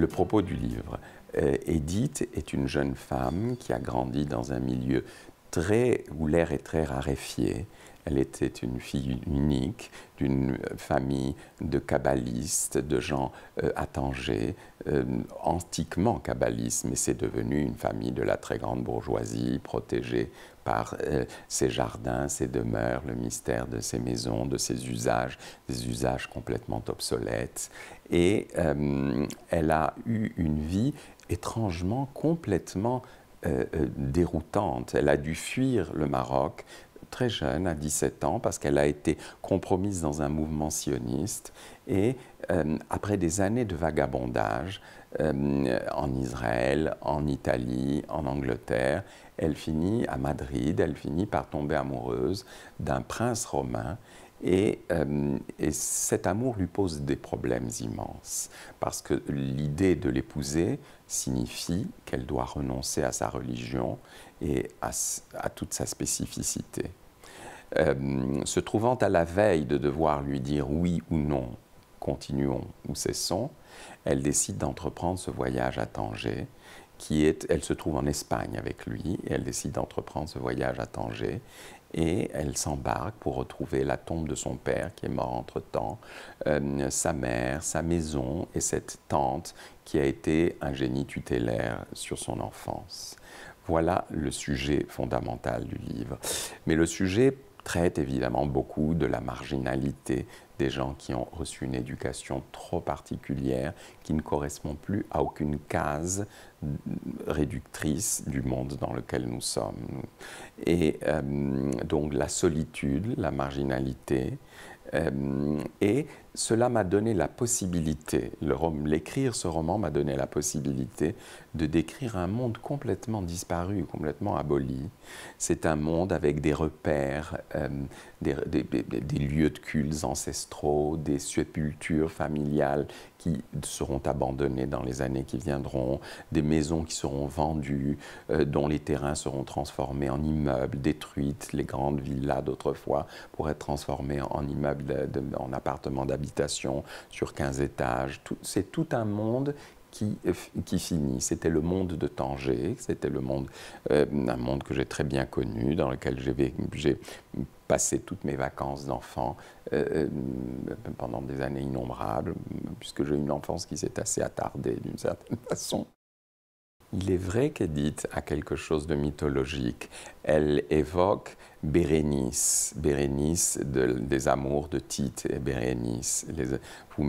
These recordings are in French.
Le propos du livre. Edith euh, est une jeune femme qui a grandi dans un milieu très, où l'air est très raréfié. Elle était une fille unique d'une famille de kabbalistes, de gens à euh, Tanger, euh, antiquement kabbalistes, mais c'est devenu une famille de la très grande bourgeoisie, protégée par euh, ses jardins, ses demeures, le mystère de ses maisons, de ses usages, des usages complètement obsolètes. Et elle a eu une vie étrangement, complètement euh, euh, déroutante. Elle a dû fuir le Maroc très jeune, à 17 ans, parce qu'elle a été compromise dans un mouvement sioniste. Et euh, après des années de vagabondage en Israël, en Italie, en Angleterre, elle finit à Madrid, elle finit par tomber amoureuse d'un prince romain euh, et, cet amour lui pose des problèmes immenses, parce que l'idée de l'épouser signifie qu'elle doit renoncer à sa religion et à, toute sa spécificité. Euh, se trouvant à la veille de devoir lui dire oui ou non, continuons ou cessons, elle décide d'entreprendre ce voyage à Tanger elle se trouve en Espagne avec lui, et elle décide d'entreprendre ce voyage à Tanger, et elle s'embarque pour retrouver la tombe de son père qui est mort entre-temps, euh, sa mère, sa maison et cette tante qui a été un génie tutélaire sur son enfance. Voilà le sujet fondamental du livre. Mais le sujet traite évidemment beaucoup de la marginalité, des gens qui ont reçu une éducation trop particulière, qui ne correspond plus à aucune case réductrice du monde dans lequel nous sommes. Et euh, donc la solitude, la marginalité, euh, et cela m'a donné la possibilité, l'écrire ce roman m'a donné la possibilité de décrire un monde complètement disparu, complètement aboli. C'est un monde avec des repères, euh, des, lieux de cultes ancestraux, des sépultures familiales qui seront abandonnées dans les années qui viendront, des maisons qui seront vendues, euh, dont les terrains seront transformés en immeubles, détruites, les grandes villas d'autrefois pour être transformées en immeubles en appartement d'habitation sur 15 étages. C'est tout un monde qui, finit. C'était le monde de Tanger, c'était le monde, euh, un monde que j'ai très bien connu, dans lequel j'ai passé toutes mes vacances d'enfant euh, euh, pendant des années innombrables, puisque j'ai eu une enfance qui s'est assez attardée d'une certaine façon. Il est vrai qu'Edith a quelque chose de mythologique. Elle évoque Bérénice, Bérénice des amours de Tite et Bérénice. vous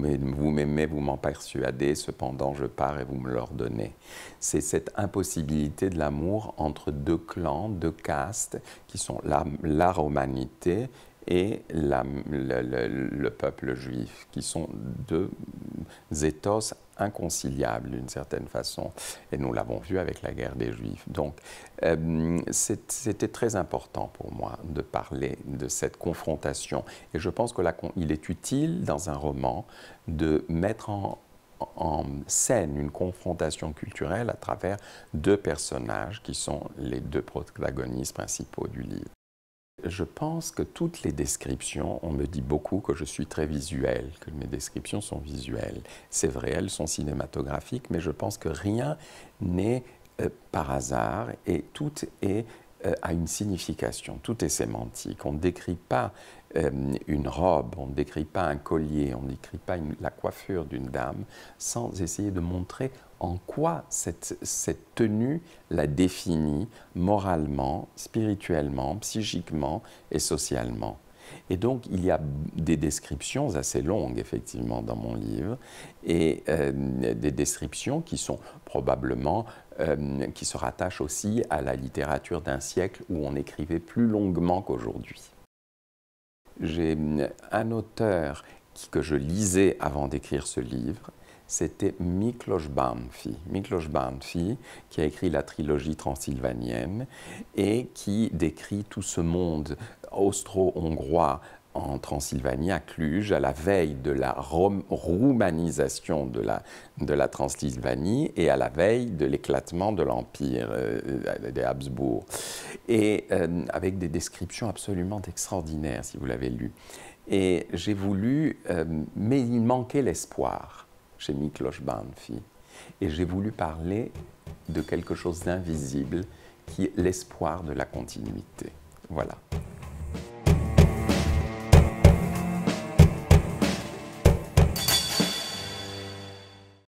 m'aimez, vous m'en persuadez, cependant je pars et vous me l'ordonnez. C'est cette impossibilité de l'amour entre deux clans, deux castes, qui sont la, la romanité et le, le, peuple juif, qui sont deux ethos inconciliable d'une certaine façon, et nous l'avons vu avec la guerre des Juifs. Donc euh, c'était très important pour moi de parler de cette confrontation, et je pense que il est utile dans un roman de mettre en scène une confrontation culturelle à travers deux personnages qui sont les deux protagonistes principaux du livre. Je pense que toutes les descriptions, on me dit beaucoup que je suis très visuel, que mes descriptions sont visuelles. C'est vrai, elles sont cinématographiques, mais je pense que rien n'est euh, par hasard et tout est euh, a une signification, tout est sémantique. On ne décrit pas euh, une robe, on ne décrit pas un collier, on ne décrit pas la coiffure d'une dame sans essayer de montrer en quoi cette tenue la définit moralement, spirituellement, psychiquement et socialement. Et donc, il y a des descriptions assez longues, effectivement, dans mon livre, et euh, des descriptions qui sont probablement, euh, qui se rattachent aussi à la littérature d'un siècle où on écrivait plus longuement qu'aujourd'hui. J'ai euh, un auteur que je lisais avant d'écrire ce livre, c'était Miklos Banfi. Miklos Banfi, qui a écrit la trilogie transylvanienne et qui décrit tout ce monde austro-hongrois en Transylvanie, à Cluj, à la veille de la roumanisation de la, Transylvanie et à la veille de l'éclatement de l'Empire euh, euh, des Habsbourg. Et euh, avec des descriptions absolument extraordinaires, si vous l'avez lu. Et j'ai voulu, mais il manquait l'espoir chez Miklos Banfi. Et j'ai voulu parler de quelque chose d'invisible qui est l'espoir de la continuité. Voilà.